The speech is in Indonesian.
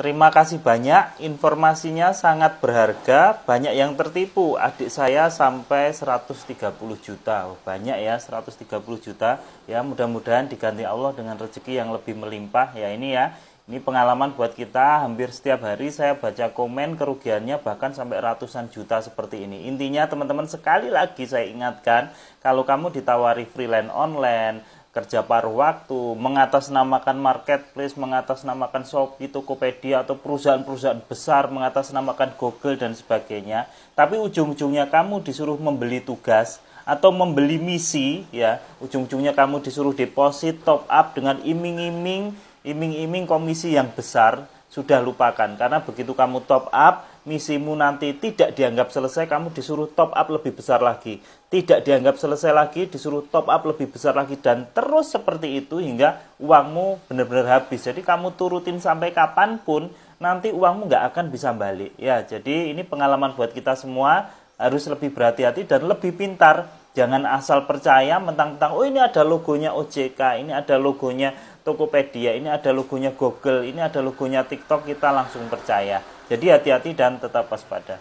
Terima kasih banyak, informasinya sangat berharga, banyak yang tertipu. Adik saya sampai 130 juta. Oh, banyak ya 130 juta. Ya, mudah-mudahan diganti Allah dengan rezeki yang lebih melimpah. Ya ini ya. Ini pengalaman buat kita, hampir setiap hari saya baca komen kerugiannya bahkan sampai ratusan juta seperti ini. Intinya teman-teman sekali lagi saya ingatkan, kalau kamu ditawari freelance online, kerja paruh waktu, mengatasnamakan marketplace, mengatasnamakan Shopee, Tokopedia, atau perusahaan-perusahaan besar, mengatasnamakan Google, dan sebagainya. Tapi ujung-ujungnya kamu disuruh membeli tugas atau membeli misi, ya ujung-ujungnya kamu disuruh deposit, top up dengan iming-iming, iming-iming komisi yang besar, sudah lupakan karena begitu kamu top up misimu nanti tidak dianggap selesai kamu disuruh top up lebih besar lagi tidak dianggap selesai lagi disuruh top up lebih besar lagi dan terus seperti itu hingga uangmu benar-benar habis jadi kamu turutin sampai kapanpun nanti uangmu nggak akan bisa balik ya jadi ini pengalaman buat kita semua harus lebih berhati-hati dan lebih pintar jangan asal percaya mentang-mentang oh ini ada logonya OJK ini ada logonya Tokopedia ini ada logonya Google ini ada logonya TikTok kita langsung percaya jadi hati-hati dan tetap waspada